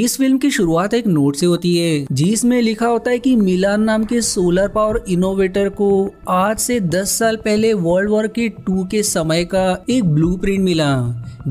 इस फिल्म की शुरुआत एक नोट से होती है जिसमें लिखा होता है कि मिलान नाम के सोलर पावर इनोवेटर को आज से 10 साल पहले वर्ल्ड वॉर के टू के समय का एक ब्लूप्रिंट मिला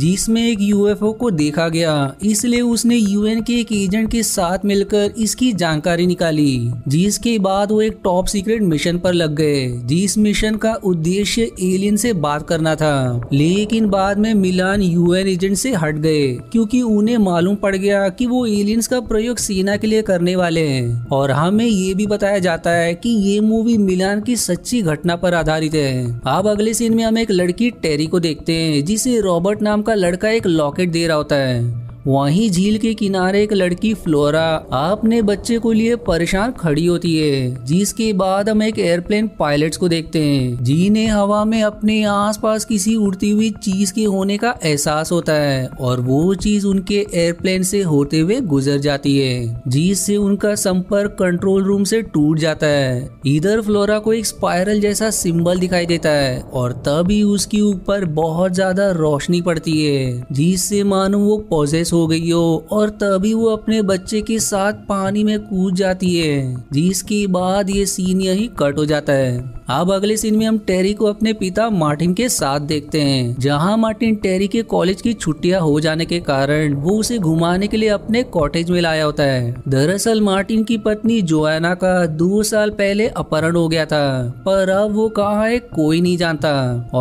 जिसमें एक यूएफओ को देखा गया इसलिए उसने यूएन के एक एजेंट के साथ मिलकर इसकी जानकारी निकाली जिसके बाद वो एक टॉप सीक्रेट मिशन पर लग गए जिस मिशन का उद्देश्य एलियन से बात करना था लेकिन बाद में मिलान यूएन एजेंट से हट गए क्योंकि उन्हें मालूम पड़ गया कि वो एलियंस का प्रयोग सेना के लिए करने वाले हैं और हमें ये भी बताया जाता है कि ये मूवी मिलान की सच्ची घटना पर आधारित है अब अगले सीन में हम एक लड़की टेरी को देखते हैं जिसे रॉबर्ट नाम का लड़का एक लॉकेट दे रहा होता है वहीं झील के किनारे एक लड़की फ्लोरा अपने बच्चे को लिए परेशान खड़ी होती है जिसके बाद हम एक एयरप्लेन पायलट्स को देखते हैं जिन्हें हवा में अपने आसपास किसी उड़ती हुई चीज के होने का एहसास होता है और वो चीज उनके एयरप्लेन से होते हुए गुजर जाती है जिससे उनका संपर्क कंट्रोल रूम से टूट जाता है इधर फ्लोरा को एक स्पायरल जैसा सिंबल दिखाई देता है और तभी उसके ऊपर बहुत ज्यादा रोशनी पड़ती है जिससे मानो वो पॉजिटिव हो गई हो और तभी वो अपने बच्चे के साथ पानी में कूद जाती है जिसके बाद ये सीन यही कट हो जाता है अब अगले सीन में हम टेरी को अपने पिता मार्टिन के साथ देखते हैं जहां मार्टिन टेरी के कॉलेज की छुट्टियां हो जाने के कारण वो उसे घुमाने के लिए अपने कॉटेज में लाया होता है दरअसल मार्टिन की पत्नी जोयाना का दो साल पहले अपहरण हो गया था पर अब वो कहा है कोई नहीं जानता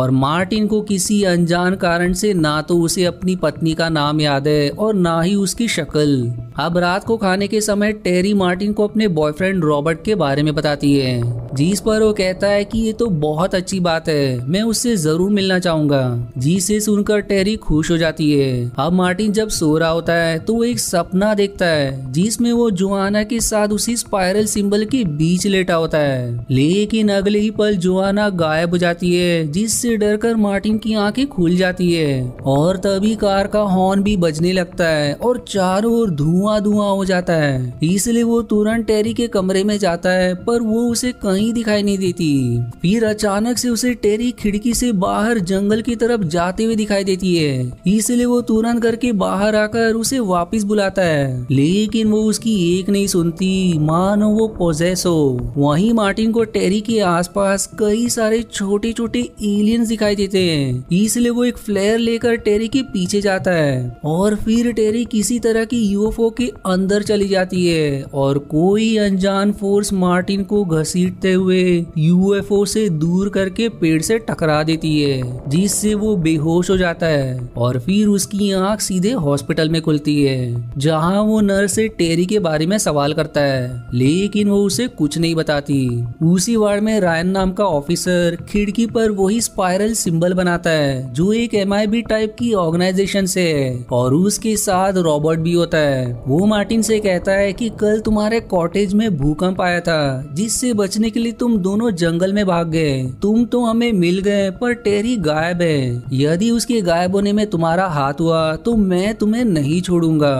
और मार्टिन को किसी अनजान कारण से ना तो उसे अपनी पत्नी का नाम याद है और ना ही उसकी शक्ल अब रात को खाने के समय टेरी मार्टिन को अपने बॉयफ्रेंड रॉबर्ट के बारे में बताती है जिस पर वो कहता है है कि ये तो बहुत अच्छी बात है मैं उससे जरूर मिलना चाहूंगा जी से सुनकर टेरी खुश हो जाती है अब मार्टिन जब सो रहा होता है तो वो एक सपना देखता है जिसमें वो जुआना के साथ उसी स्पायरल सिंबल के बीच लेटा होता है लेकिन अगले ही पल जुआना गायब हो जाती है जिससे डर कर मार्टिन की आंखें खुल जाती है और तभी कार का हॉर्न भी बजने लगता है और चारों ओर धुआं धुआं हो जाता है इसलिए वो तुरंत टेरी के कमरे में जाता है पर वो उसे कहीं दिखाई नहीं देती थी फिर अचानक से उसे टेरी खिड़की से बाहर जंगल की तरफ जाते हुए दिखाई देती है इसलिए वो तुरंत करके बाहर आकर उसे वापस बुलाता है लेकिन वो उसकी एक नहीं सुनती मानो वो पोजेस हो वही मार्टिन को टेरी के आसपास कई सारे छोटे छोटे एलियंस दिखाई देते हैं इसलिए वो एक फ्लेयर लेकर टेरी के पीछे जाता है और फिर टेरी किसी तरह की यूएफओ के अंदर चली जाती है और कोई अनजान फोर्स मार्टिन को घसीटते हुए यू यूएफओ से दूर करके पेड़ से टकरा देती है जिससे वो बेहोश हो जाता है और फिर उसकी आंख सीधे हॉस्पिटल में खुलती है जहां वो नर्स से टेरी के बारे में सवाल करता है लेकिन वो उसे कुछ नहीं बताती उसी वार्ड में रायन नाम का ऑफिसर खिड़की पर वही स्पायरल सिंबल बनाता है जो एक एम टाइप की ऑर्गेनाइजेशन से है और उसके साथ रॉबर्ट भी होता है वो मार्टिन से कहता है कि कल तुम्हारे कॉटेज में भूकंप आया था जिससे बचने के लिए तुम दोनों जंगल जंगल में भाग गए तुम तो हमें मिल गए पर टेरी गायब है यदि उसके गायब होने में तुम्हारा हाथ हुआ तो मैं तुम्हें नहीं छोड़ूंगा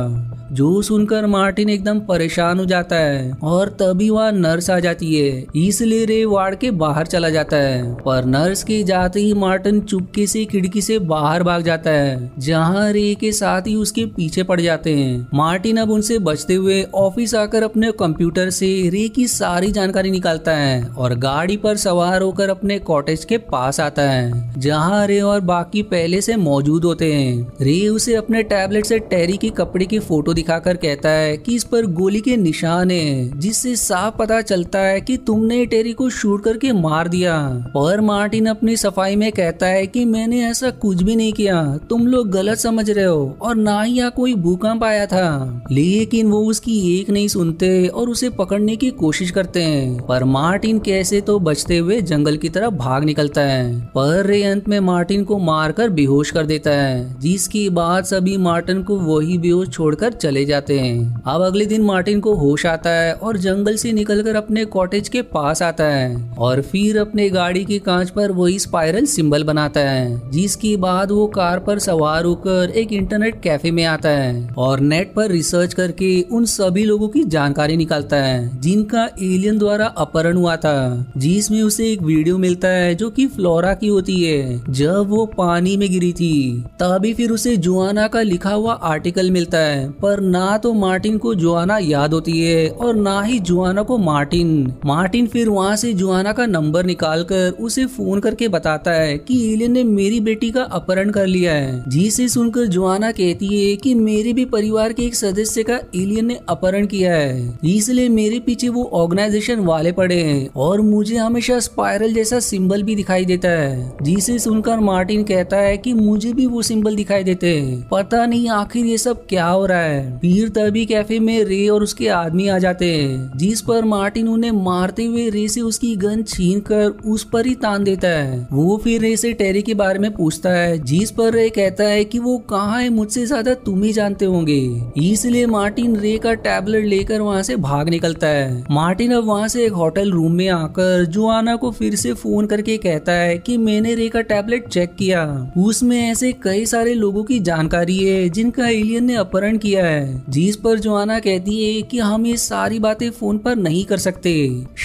जो सुनकर मार्टिन एकदम परेशान हो जाता है और तभी वह नर्स आ जाती है इसलिए रे वार्ड के बाहर चला जाता है पर नर्स के जाते ही मार्टिन चुपके से खिड़की से बाहर भाग जाता है जहाँ रे के साथ ही उसके पीछे पड़ जाते हैं मार्टिन अब उनसे बचते हुए ऑफिस आकर अपने कंप्यूटर से रे की सारी जानकारी निकालता है और गाड़ी पर सवार होकर अपने कॉटेज के पास आता है जहाँ रे और बाकी पहले से मौजूद होते हैं रे उसे अपने टैबलेट से टेरी के कपड़े की फोटो दिखाकर कहता है कि इस पर गोली के निशान है जिससे साफ पता चलता है कि तुमने टेरी को शूट करके मार दिया और मार्टिन अपनी सफाई में कहता है कि मैंने ऐसा कुछ भी नहीं किया तुम लोग गलत समझ रहे हो और ना ही यहाँ कोई भूकंप आया था लेकिन वो उसकी एक नहीं सुनते और उसे पकड़ने की कोशिश करते हैं पर मार्टिन कैसे तो बचते हुए जंगल की तरफ भाग निकलता है पर रे अंत में मार्टिन को मारकर बेहोश कर देता है जिसके बाद सभी मार्टिन को वही बेहोश छोड़कर चल चले जाते हैं अब अगले दिन मार्टिन को होश आता है और जंगल से निकलकर अपने कॉटेज के पास आता है और फिर अपने गाड़ी के कांच पर वही स्पाइरल सिंबल बनाता है जिसके बाद वो कार पर सवार होकर एक इंटरनेट कैफे में आता है और नेट पर रिसर्च करके उन सभी लोगों की जानकारी निकालता है जिनका एलियन द्वारा अपहरण हुआ था जिसमें उसे एक वीडियो मिलता है जो कि फ्लोरा की होती है जब वो पानी में गिरी थी तभी फिर उसे जुआना का लिखा हुआ आर्टिकल मिलता है पर ना तो मार्टिन को जुआना याद होती है और ना ही जुआना को मार्टिन मार्टिन फिर वहाँ से जुआना का नंबर निकाल कर उसे फोन करके बताता है कि एलियन ने मेरी बेटी का अपहरण कर लिया है जिसे सुनकर जुआना कहती है कि मेरे भी परिवार के एक सदस्य का एलियन ने अपहरण किया है इसलिए मेरे पीछे वो ऑर्गेनाइजेशन वाले पड़े हैं और मुझे हमेशा स्पायरल जैसा सिंबल भी दिखाई देता है जिसे सुनकर मार्टिन कहता है कि मुझे भी वो सिंबल दिखाई देते हैं पता नहीं आखिर ये सब क्या हो रहा है वीर तभी कैफे में रे और उसके आदमी आ जाते हैं जिस पर मार्टिन उन्हें मारते हुए रे से उसकी गन छीन कर उस पर ही तान देता है वो फिर रे से टेरी के बारे में पूछता है जिस पर रे कहता है कि वो कहाँ है मुझसे ज्यादा तुम ही जानते होंगे इसलिए मार्टिन रे का टैबलेट लेकर वहाँ से भाग निकलता है मार्टिन अब वहाँ से एक होटल रूम में आकर जुआना को फिर से फोन करके कहता है कि मैंने रे का टैबलेट चेक किया उसमें ऐसे कई सारे लोगों की जानकारी है जिनका एलियन ने अपहरण किया है है जिस पर जोआना कहती है कि हम ये सारी बातें फोन पर नहीं कर सकते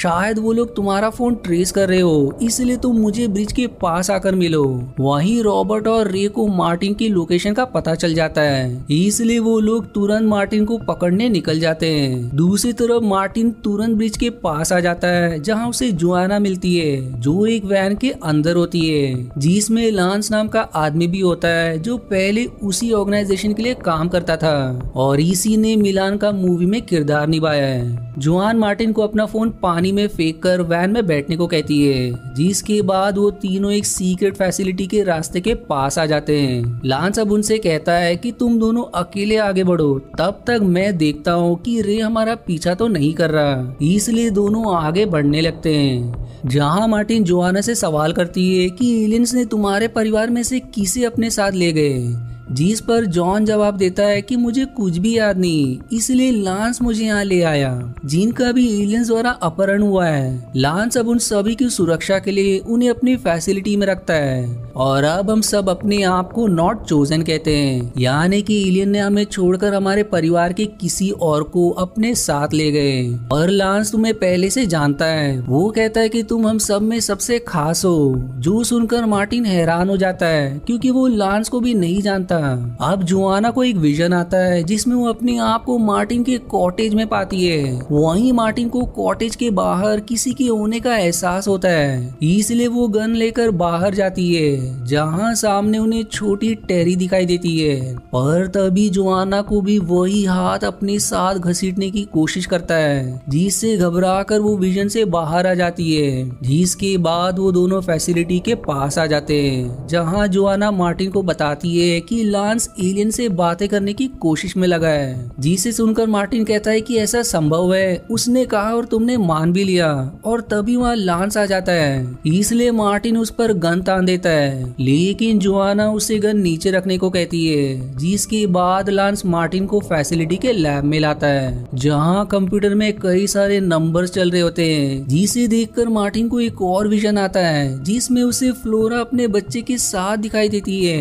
शायद वो लोग तुम्हारा फोन ट्रेस कर रहे हो इसलिए तुम मुझे ब्रिज के पास आकर मिलो वहीं रॉबर्ट और रे को मार्टिन की लोकेशन का पता चल जाता है इसलिए वो लोग तुरंत मार्टिन को पकड़ने निकल जाते हैं दूसरी तरफ मार्टिन तुरंत ब्रिज के पास आ जाता है जहाँ उसे जुआना मिलती है जो एक वैन के अंदर होती है जिसमें लांस नाम का आदमी भी होता है जो पहले उसी ऑर्गेनाइजेशन के लिए काम करता था और इसी ने मिलान का मूवी में किरदार निभाया है जुआन मार्टिन को अपना फोन पानी में फेंक कर वैन में बैठने को कहती है जिसके बाद वो तीनों एक सीक्रेट फैसिलिटी के रास्ते के पास आ जाते हैं लांस अब उनसे कहता है कि तुम दोनों अकेले आगे बढ़ो तब तक मैं देखता हूँ कि रे हमारा पीछा तो नहीं कर रहा इसलिए दोनों आगे बढ़ने लगते हैं जहाँ मार्टिन जुआना से सवाल करती है कि एलियंस ने तुम्हारे परिवार में से किसे अपने साथ ले गए जिस पर जॉन जवाब देता है कि मुझे कुछ भी याद नहीं इसलिए लांस मुझे यहाँ ले आया जिनका भी एलियंस द्वारा अपहरण हुआ है लांस अब उन सभी की सुरक्षा के लिए उन्हें अपनी फैसिलिटी में रखता है और अब हम सब अपने आप को नॉट चोजन कहते हैं यानी कि एलियन ने हमें छोड़कर हमारे परिवार के किसी और को अपने साथ ले गए और लांस तुम्हें पहले से जानता है वो कहता है कि तुम हम सब में सबसे खास हो जो सुनकर मार्टिन हैरान हो जाता है क्योंकि वो लांस को भी नहीं जानता था अब जुआना को एक विजन आता है जिसमें वो अपने आप को मार्टिन के कॉटेज में पाती है वहीं मार्टिन को कॉटेज के बाहर किसी के होने का एहसास होता है इसलिए वो गन लेकर बाहर जाती है जहाँ सामने उन्हें छोटी टेरी दिखाई देती है पर तभी जुआना को भी वही हाथ अपने साथ घसीटने की कोशिश करता है जिससे घबरा कर वो विजन से बाहर आ जाती है जिसके बाद वो दोनों फैसिलिटी के पास आ जाते हैं जहाँ जुआना मार्टिन को बताती है कि लांस एलियन से बातें करने की कोशिश में लगा है जिसे सुनकर मार्टिन कहता है कि ऐसा संभव है उसने कहा और तुमने मान भी लिया और तभी वहाँ लांस आ जाता है इसलिए मार्टिन उस पर गन तान देता है लेकिन जुआना उसे गन नीचे रखने को कहती है जिसके बाद लांस मार्टिन को फैसिलिटी के लैब में लाता है जहाँ कंप्यूटर में कई सारे नंबर चल रहे होते हैं जिसे देख मार्टिन को एक और विजन आता है जिसमे उसे फ्लोरा अपने बच्चे के साथ दिखाई देती है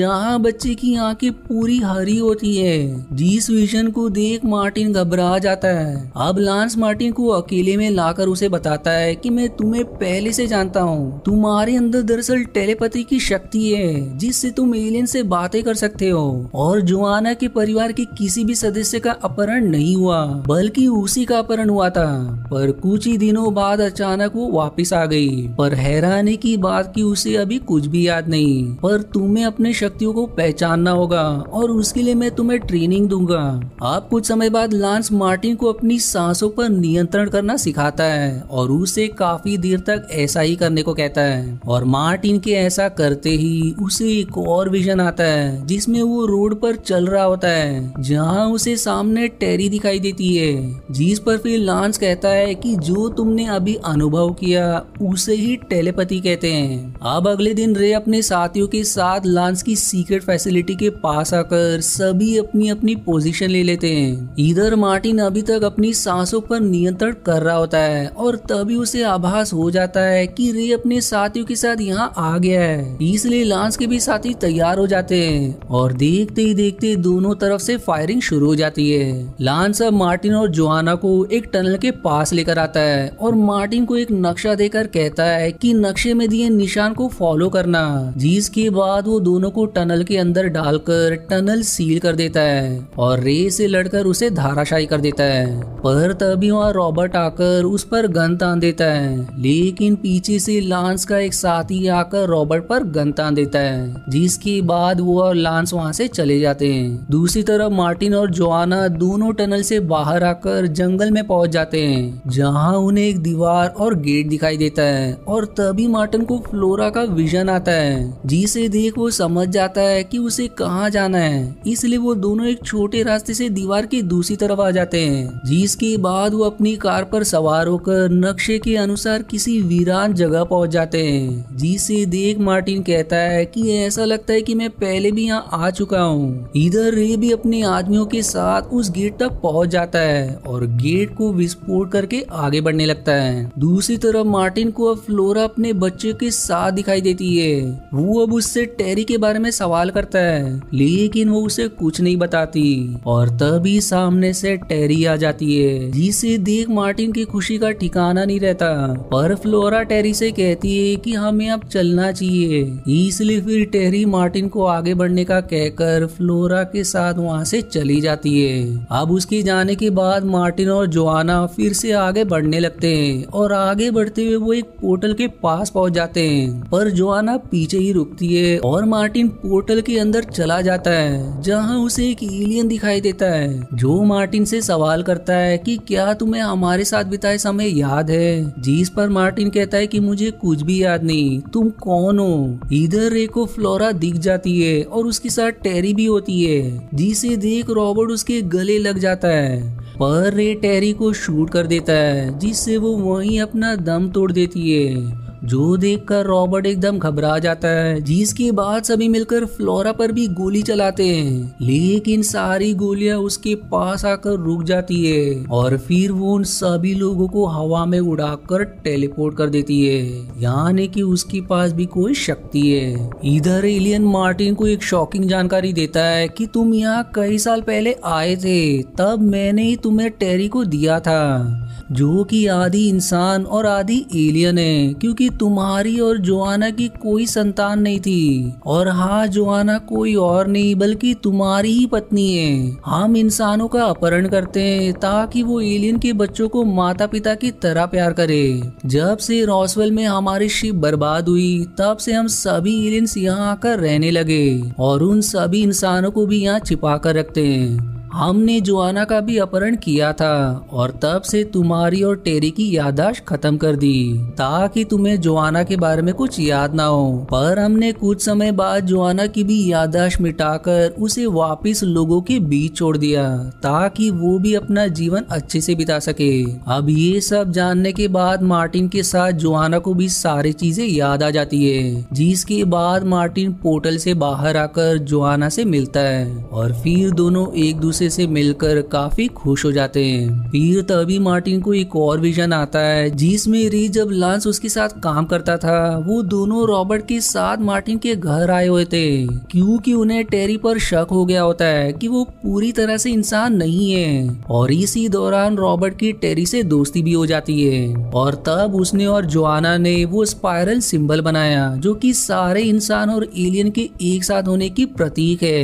जहाँ बच्चे बच्चे की आंखें पूरी हरी होती है जिस विजन को देख मार्टिन घबरा जाता है अब लांस मार्टिन को अकेले में लाकर उसे बताता है कि मैं तुम्हें पहले से जानता हूँ तुम्हारे अंदर दरअसल टेलीपैथी की शक्ति है जिससे तुम एलियन से बातें कर सकते हो और जुआना के परिवार के किसी भी सदस्य का अपहरण नहीं हुआ बल्कि उसी का अपहरण हुआ था पर कुछ ही दिनों बाद अचानक वो वापिस आ गई पर हैरानी की बात की उसे अभी कुछ भी याद नहीं पर तुम्हें अपने शक्तियों को पहचान पहचानना होगा और उसके लिए मैं तुम्हें ट्रेनिंग दूंगा आप कुछ समय बाद लांस मार्टिन को अपनी सांसों पर नियंत्रण करना सिखाता है और उसे काफी देर तक ऐसा ही करने को कहता है और मार्टिन के ऐसा करते ही उसे एक और विजन आता है जिसमें वो रोड पर चल रहा होता है जहाँ उसे सामने टेरी दिखाई देती है जिस पर फिर लांस कहता है कि जो तुमने अभी अनुभव किया उसे ही टेलीपति कहते हैं अब अगले दिन रे अपने साथियों के साथ लांस की सीक्रेट फैसिलिटी फैसिलिटी के पास आकर सभी अपनी अपनी पोजीशन ले लेते हैं इधर मार्टिन अभी तक अपनी सांसों पर नियंत्रण कर रहा होता है और तभी उसे आभास हो जाता है कि रे अपने साथियों के साथ यहाँ आ गया है इसलिए लांस के भी साथी तैयार हो जाते हैं और देखते ही देखते दोनों तरफ से फायरिंग शुरू हो जाती है लांस अब मार्टिन और जोहाना को एक टनल के पास लेकर आता है और मार्टिन को एक नक्शा देकर कहता है कि नक्शे में दिए निशान को फॉलो करना जिसके बाद वो दोनों को टनल के अंदर डालकर टनल सील कर देता है और रे से लड़कर उसे धाराशाही कर देता है पर तभी वहाँ रॉबर्ट आकर उस पर गन तान देता है लेकिन पीछे से लांस का एक साथी आकर रॉबर्ट पर गन तान देता है जिसके बाद वो और लांस वहाँ से चले जाते हैं दूसरी तरफ मार्टिन और जोआना दोनों टनल से बाहर आकर जंगल में पहुंच जाते हैं जहाँ उन्हें एक दीवार और गेट दिखाई देता है और तभी मार्टिन को फ्लोरा का विजन आता है जिसे देख वो समझ जाता है कि उसे कहाँ जाना है इसलिए वो दोनों एक छोटे रास्ते से दीवार की दूसरी तरफ आ जाते हैं जिसके बाद वो अपनी कार पर सवार होकर नक्शे के अनुसार किसी वीरान जगह पहुंच जाते हैं जिसे देख मार्टिन कहता है कि ऐसा लगता है कि मैं पहले भी यहाँ आ चुका हूँ इधर रे भी अपने आदमियों के साथ उस गेट तक पहुंच जाता है और गेट को विस्फोट करके आगे बढ़ने लगता है दूसरी तरफ मार्टिन को अब फ्लोरा अपने बच्चे के साथ दिखाई देती है वो अब उससे टेरी के बारे में सवाल कर करता है लेकिन वो उसे कुछ नहीं बताती और तभी सामने से टेरी आ जाती है जिसे देख मार्टिन की खुशी का ठिकाना नहीं रहता पर फ्लोरा टेरी से कहती है कि हमें अब चलना चाहिए इसलिए फिर टेरी मार्टिन को आगे बढ़ने का कहकर फ्लोरा के साथ वहाँ से चली जाती है अब उसके जाने के बाद मार्टिन और जोआना फिर से आगे बढ़ने लगते हैं और आगे बढ़ते हुए वो एक पोर्टल के पास पहुंच जाते हैं पर जोआना पीछे ही रुकती है और मार्टिन पोर्टल के के अंदर चला जाता है जहां उसे एक एलियन दिखाई देता है जो मार्टिन से सवाल करता है कि क्या तुम्हें हमारे साथ बिताए समय याद है जिस पर मार्टिन कहता है कि मुझे कुछ भी याद नहीं तुम कौन हो इधर रेको फ्लोरा दिख जाती है और उसके साथ टेरी भी होती है जिसे देख रॉबर्ट उसके गले लग जाता है पर रे टेरी को शूट कर देता है जिससे वो वहीं अपना दम तोड़ देती है जो देखकर रॉबर्ट एकदम घबरा जाता है जिसके बाद सभी मिलकर फ्लोरा पर भी गोली चलाते हैं लेकिन सारी गोलियां उसके पास आकर रुक जाती है और फिर वो उन सभी लोगों को हवा में उड़ाकर टेलीपोर्ट कर देती है यानी कि उसके पास भी कोई शक्ति है इधर एलियन मार्टिन को एक शॉकिंग जानकारी देता है कि तुम यहाँ कई साल पहले आए थे तब मैंने ही तुम्हें टेरी को दिया था जो कि आधी इंसान और आधी एलियन है क्योंकि तुम्हारी और जोआना की कोई संतान नहीं थी और हाँ जोआना कोई और नहीं बल्कि तुम्हारी ही पत्नी है हम इंसानों का अपहरण करते हैं ताकि वो एलियन के बच्चों को माता पिता की तरह प्यार करे जब से रॉसवेल में हमारी शिप बर्बाद हुई तब से हम सभी एलियंस यहाँ आकर रहने लगे और उन सभी इंसानों को भी यहाँ छिपा कर रखते हैं हमने जुआना का भी अपहरण किया था और तब से तुम्हारी और टेरी की यादाश्त खत्म कर दी ताकि तुम्हें जुआना के बारे में कुछ याद ना हो पर हमने कुछ समय बाद जुआना की भी यादाश्त मिटाकर उसे वापस लोगों के बीच छोड़ दिया ताकि वो भी अपना जीवन अच्छे से बिता सके अब ये सब जानने के बाद मार्टिन के साथ जुआना को भी सारी चीजें याद आ जाती है जिसके बाद मार्टिन पोर्टल से बाहर आकर जुआना से मिलता है और फिर दोनों एक दूसरे दूसरे से मिलकर काफी खुश हो जाते हैं फिर तभी मार्टिन को एक और विजन आता है जिसमें री जब लांस उसके साथ काम करता था वो दोनों रॉबर्ट के साथ मार्टिन के घर आए हुए थे क्योंकि उन्हें टेरी पर शक हो गया होता है कि वो पूरी तरह से इंसान नहीं है और इसी दौरान रॉबर्ट की टेरी से दोस्ती भी हो जाती है और तब उसने और जोआना ने वो स्पायरल सिंबल बनाया जो कि सारे इंसान और एलियन के एक साथ होने की प्रतीक है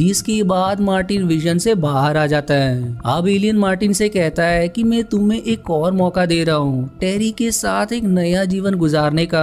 जिसके बाद मार्टिन विजन से बाहर आ जाता है अब एलियन मार्टिन से कहता है कि मैं तुम्हें एक और मौका दे रहा हूँ टेरी के साथ एक नया जीवन गुजारने का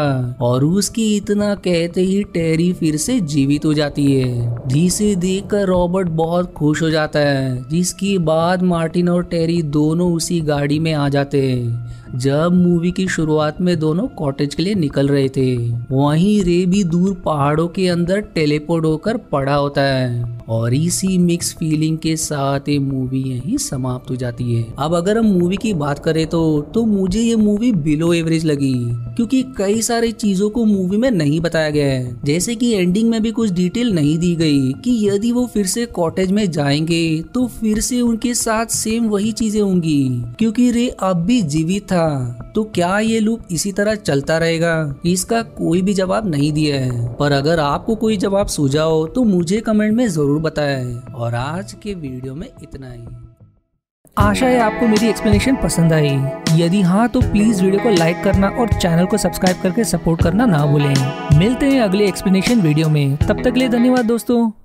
और उसकी इतना कहते ही टेरी फिर से जीवित हो जाती है जिसे देख कर रॉबर्ट बहुत खुश हो जाता है जिसके बाद मार्टिन और टेरी दोनों उसी गाड़ी में आ जाते हैं जब मूवी की शुरुआत में दोनों कॉटेज के लिए निकल रहे थे वहीं रे भी दूर पहाड़ों के अंदर टेलीपोर्ट होकर पड़ा होता है और इसी मिक्स फीलिंग के साथ ये मूवी यही समाप्त हो जाती है अब अगर हम मूवी की बात करें तो तो मुझे ये मूवी बिलो एवरेज लगी क्योंकि कई सारी चीजों को मूवी में नहीं बताया गया है जैसे कि एंडिंग में भी कुछ डिटेल नहीं दी गई कि यदि वो फिर से कॉटेज में जाएंगे तो फिर से उनके साथ सेम वही चीजें होंगी क्योंकि रे अब भी जीवित था था तो क्या ये लूप इसी तरह चलता रहेगा इसका कोई भी जवाब नहीं दिया है पर अगर आपको कोई जवाब सुझाओ तो मुझे कमेंट में जरूर बताएं और आज के वीडियो में इतना ही आशा है आपको मेरी एक्सप्लेनेशन पसंद आई यदि हाँ तो प्लीज वीडियो को लाइक करना और चैनल को सब्सक्राइब करके सपोर्ट करना ना भूलें मिलते हैं अगले एक्सप्लेनेशन वीडियो में तब तक लिए धन्यवाद दोस्तों